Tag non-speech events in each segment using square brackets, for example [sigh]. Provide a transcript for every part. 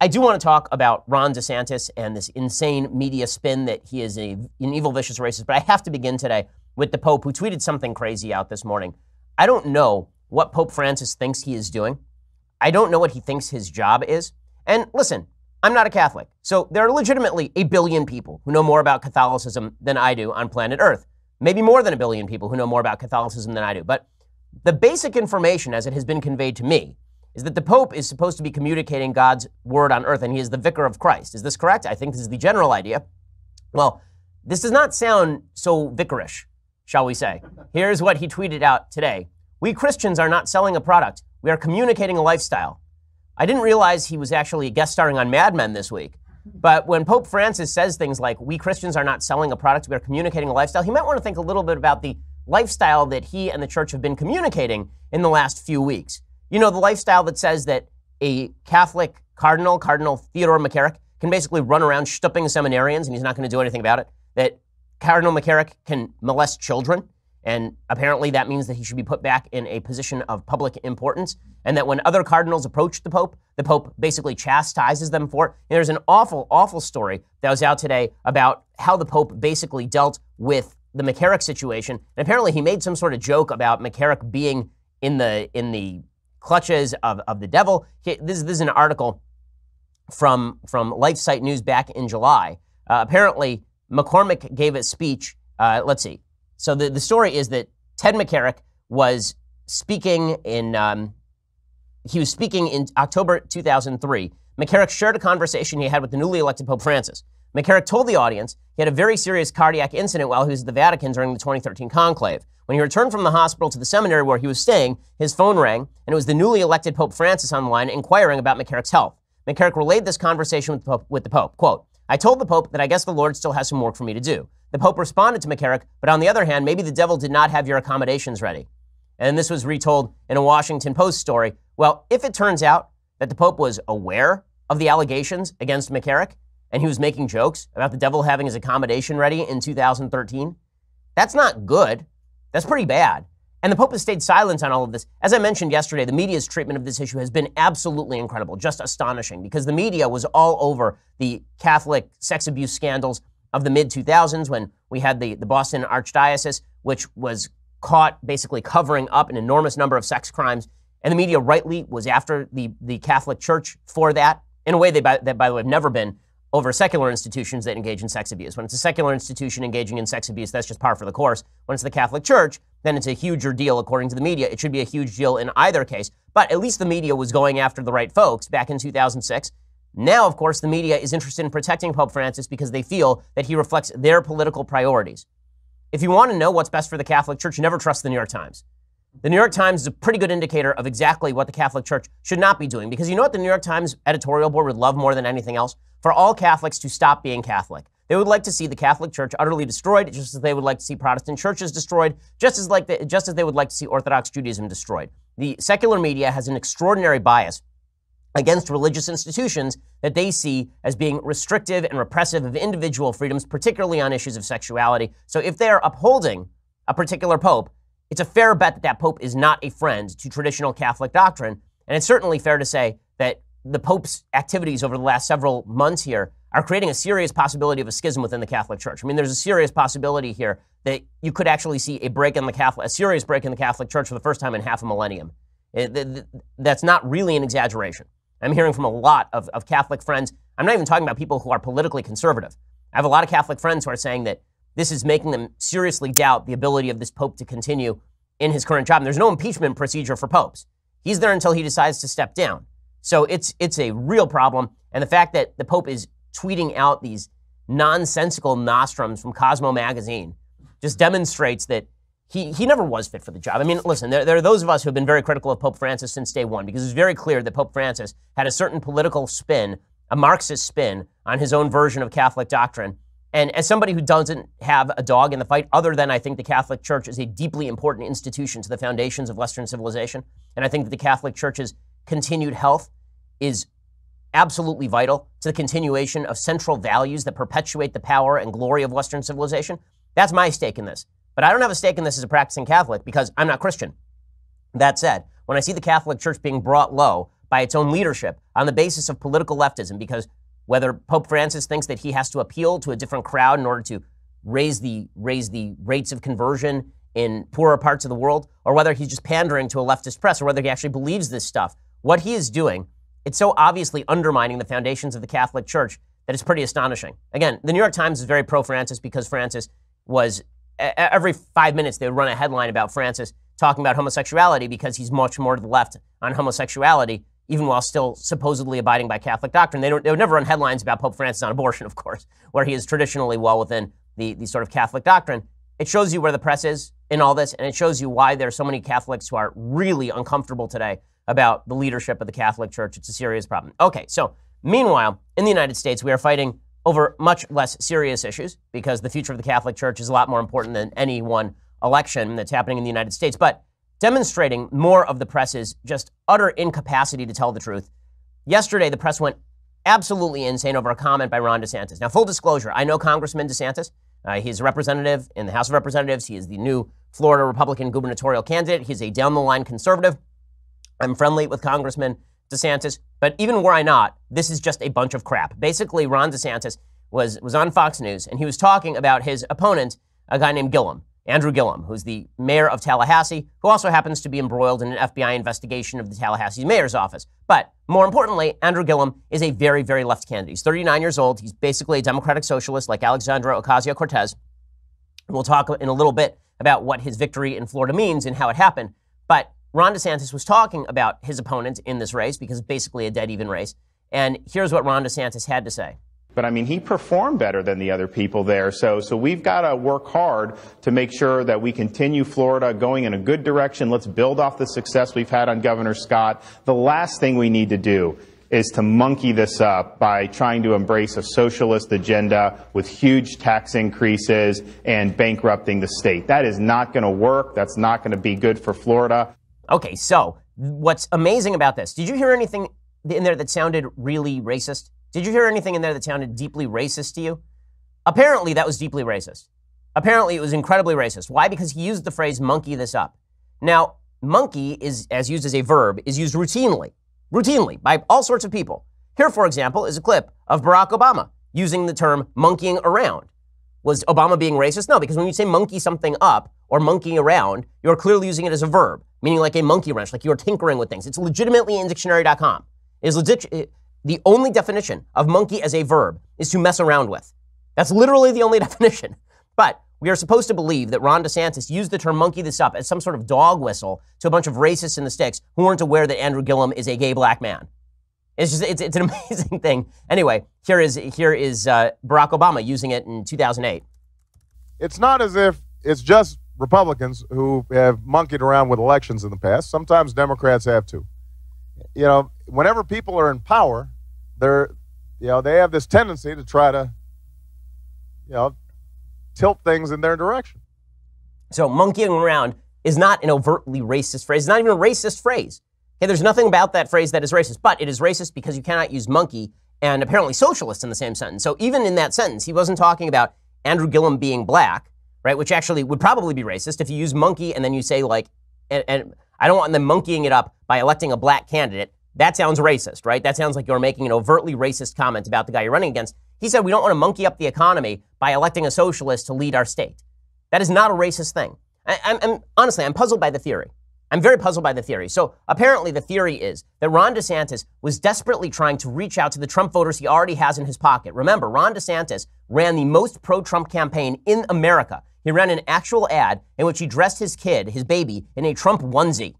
I do want to talk about Ron DeSantis and this insane media spin that he is a, an evil, vicious racist. But I have to begin today with the Pope, who tweeted something crazy out this morning. I don't know what Pope Francis thinks he is doing. I don't know what he thinks his job is. And listen, I'm not a Catholic. So there are legitimately a billion people who know more about Catholicism than I do on planet Earth. Maybe more than a billion people who know more about Catholicism than I do. But the basic information, as it has been conveyed to me, is that the Pope is supposed to be communicating God's word on earth, and he is the vicar of Christ. Is this correct? I think this is the general idea. Well, this does not sound so vicarish, shall we say. Here's what he tweeted out today We Christians are not selling a product, we are communicating a lifestyle. I didn't realize he was actually guest starring on Mad Men this week. But when Pope Francis says things like, We Christians are not selling a product, we are communicating a lifestyle, he might want to think a little bit about the lifestyle that he and the church have been communicating in the last few weeks. You know, the lifestyle that says that a Catholic cardinal, Cardinal Theodore McCarrick, can basically run around shoving seminarians and he's not going to do anything about it. That Cardinal McCarrick can molest children, and apparently that means that he should be put back in a position of public importance. And that when other cardinals approach the Pope, the Pope basically chastises them for it. And there's an awful, awful story that was out today about how the Pope basically dealt with the McCarrick situation. And apparently he made some sort of joke about McCarrick being in the in the clutches of, of the devil. this, this is an article from, from LifeSite News back in July. Uh, apparently, McCormick gave a speech. Uh, let's see. So the, the story is that Ted McCarrick was speaking in, um, he was speaking in October 2003. McCarrick shared a conversation he had with the newly elected Pope Francis. McCarrick told the audience he had a very serious cardiac incident while he was at the Vatican during the 2013 conclave. When he returned from the hospital to the seminary where he was staying, his phone rang, and it was the newly elected Pope Francis on the line inquiring about McCarrick's health. McCarrick relayed this conversation with the Pope. With the Pope. Quote, I told the Pope that I guess the Lord still has some work for me to do. The Pope responded to McCarrick, but on the other hand, maybe the devil did not have your accommodations ready. And this was retold in a Washington Post story. Well, if it turns out that the Pope was aware of the allegations against McCarrick and he was making jokes about the devil having his accommodation ready in 2013. That's not good. That's pretty bad. And the Pope has stayed silent on all of this. As I mentioned yesterday, the media's treatment of this issue has been absolutely incredible, just astonishing, because the media was all over the Catholic sex abuse scandals of the mid 2000s when we had the, the Boston Archdiocese, which was caught basically covering up an enormous number of sex crimes. And the media rightly was after the, the Catholic Church for that in a way they, by, that, by the way, have never been over secular institutions that engage in sex abuse. When it's a secular institution engaging in sex abuse, that's just par for the course. When it's the Catholic Church, then it's a huger deal, according to the media. It should be a huge deal in either case. But at least the media was going after the right folks back in 2006. Now, of course, the media is interested in protecting Pope Francis because they feel that he reflects their political priorities. If you want to know what's best for the Catholic Church, never trust the New York Times. The New York Times is a pretty good indicator of exactly what the Catholic Church should not be doing because you know what the New York Times editorial board would love more than anything else? For all Catholics to stop being Catholic. They would like to see the Catholic Church utterly destroyed, just as they would like to see Protestant churches destroyed, just as, like the, just as they would like to see Orthodox Judaism destroyed. The secular media has an extraordinary bias against religious institutions that they see as being restrictive and repressive of individual freedoms, particularly on issues of sexuality. So if they are upholding a particular pope, it's a fair bet that that Pope is not a friend to traditional Catholic doctrine. And it's certainly fair to say that the Pope's activities over the last several months here are creating a serious possibility of a schism within the Catholic Church. I mean, there's a serious possibility here that you could actually see a break in the Catholic, a serious break in the Catholic Church for the first time in half a millennium. It, eh, that's not really an exaggeration. I'm hearing from a lot of, of Catholic friends. I'm not even talking about people who are politically conservative. I have a lot of Catholic friends who are saying that this is making them seriously doubt the ability of this pope to continue in his current job. And there's no impeachment procedure for popes. He's there until he decides to step down. So it's it's a real problem. And the fact that the pope is tweeting out these nonsensical nostrums from Cosmo magazine just demonstrates that he, he never was fit for the job. I mean, listen, there, there, are those of us who have been very critical of Pope Francis since day one because it's very clear that Pope Francis had a certain political spin, a Marxist spin, on his own version of Catholic doctrine and as somebody who doesn't have a dog in the fight, other than I think the Catholic Church is a deeply important institution to the foundations of Western civilization, and I think that the Catholic Church's continued health is absolutely vital to the continuation of central values that perpetuate the power and glory of Western civilization. That's my stake in this. But I don't have a stake in this as a practicing Catholic because I'm not Christian. That said, when I see the Catholic Church being brought low by its own leadership on the basis of political leftism because whether Pope Francis thinks that he has to appeal to a different crowd in order to raise the raise the rates of conversion in poorer parts of the world, or whether he's just pandering to a leftist press, or whether he actually believes this stuff. What he is doing, it's so obviously undermining the foundations of the Catholic Church that it's pretty astonishing. Again, the New York Times is very pro Francis because Francis was every five minutes they would run a headline about Francis talking about homosexuality because he's much more to the left on homosexuality even while still supposedly abiding by Catholic doctrine. They, they would never run headlines about Pope Francis on abortion, of course, where he is traditionally well within the, the sort of Catholic doctrine. It shows you where the press is in all this, and it shows you why there are so many Catholics who are really uncomfortable today about the leadership of the Catholic Church. It's a serious problem. Okay, so meanwhile, in the United States, we are fighting over much less serious issues because the future of the Catholic Church is a lot more important than any one election that's happening in the United States. But demonstrating more of the press's just utter incapacity to tell the truth. Yesterday, the press went absolutely insane over a comment by Ron DeSantis. Now, full disclosure, I know Congressman DeSantis. Uh, he's a representative in the House of Representatives. He is the new Florida Republican gubernatorial candidate. He's a down the line conservative. I'm friendly with Congressman DeSantis, but even were I not, this is just a bunch of crap. Basically, Ron DeSantis was, was on Fox News and he was talking about his opponent, a guy named Gillum. Andrew Gillum, who's the mayor of Tallahassee, who also happens to be embroiled in an FBI investigation of the Tallahassee mayor's office. But more importantly, Andrew Gillum is a very, very left candidate. He's 39 years old. He's basically a democratic socialist like Alexandra Ocasio Cortez. We'll talk in a little bit about what his victory in Florida means and how it happened. But Ron DeSantis was talking about his opponent in this race because it's basically a dead even race. And here's what Ron DeSantis had to say. But I mean, he performed better than the other people there. So, so we've got to work hard to make sure that we continue Florida going in a good direction. Let's build off the success we've had on Governor Scott. The last thing we need to do is to monkey this up by trying to embrace a socialist agenda with huge tax increases and bankrupting the state. That is not going to work. That's not going to be good for Florida. Okay, so what's amazing about this? Did you hear anything in there that sounded really racist? Did you hear anything in there that sounded deeply racist to you? Apparently, that was deeply racist. Apparently, it was incredibly racist. Why? Because he used the phrase monkey this up. Now, monkey is, as used as a verb, is used routinely, routinely by all sorts of people. Here, for example, is a clip of Barack Obama using the term monkeying around. Was Obama being racist? No, because when you say monkey something up or monkeying around, you're clearly using it as a verb, meaning like a monkey wrench, like you're tinkering with things. It's legitimately in dictionary.com. It is legit, the only definition of monkey as a verb is to mess around with. That's literally the only [laughs] definition. But we are supposed to believe that Ron DeSantis used the term monkey this up as some sort of dog whistle to a bunch of racists in the sticks who weren't aware that Andrew Gillum is a gay black man. It's just, it's, it's an [laughs] amazing thing. Anyway, here is, here is uh, Barack Obama using it in 2008. It's not as if it's just Republicans who have monkeyed around with elections in the past. Sometimes Democrats have too. You know, whenever people are in power, they're you know they have this tendency to try to you know tilt things in their direction. So monkeying around is not an overtly racist phrase. It's not even a racist phrase. Okay, there's nothing about that phrase that is racist, but it is racist because you cannot use monkey and apparently socialist in the same sentence. So even in that sentence, he wasn't talking about Andrew Gillum being black, right? Which actually would probably be racist if you use monkey and then you say like, and, and I don't want them monkeying it up by electing a black candidate that sounds racist, right? That sounds like you're making an overtly racist comment about the guy you're running against. He said, We don't want to monkey up the economy by electing a socialist to lead our state. That is not a racist thing. I, am honestly, I'm puzzled by the theory. I'm very puzzled by the theory. So apparently, the theory is that Ron DeSantis was desperately trying to reach out to the Trump voters he already has in his pocket. Remember, Ron DeSantis ran the most pro Trump campaign in America. He ran an actual ad in which he dressed his kid, his baby, in a Trump onesie.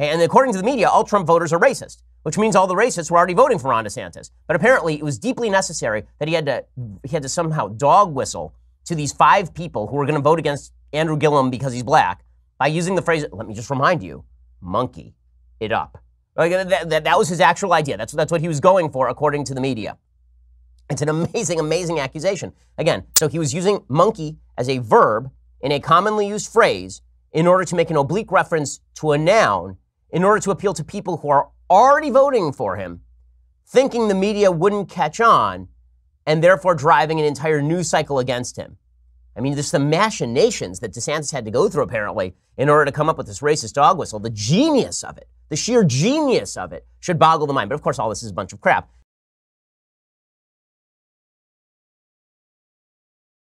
And according to the media, all Trump voters are racist, which means all the racists were already voting for Ron DeSantis. But apparently, it was deeply necessary that he had to he had to somehow dog whistle to these five people who were going to vote against Andrew Gillum because he's black by using the phrase. Let me just remind you, monkey it up. Like, that, that, that was his actual idea. That's that's what he was going for, according to the media. It's an amazing, amazing accusation. Again, so he was using monkey as a verb in a commonly used phrase in order to make an oblique reference to a noun in order to appeal to people who are already voting for him, thinking the media wouldn't catch on, and therefore driving an entire news cycle against him. I mean, just the machinations that DeSantis had to go through, apparently, in order to come up with this racist dog whistle. The genius of it, the sheer genius of it, should boggle the mind. But of course, all this is a bunch of crap.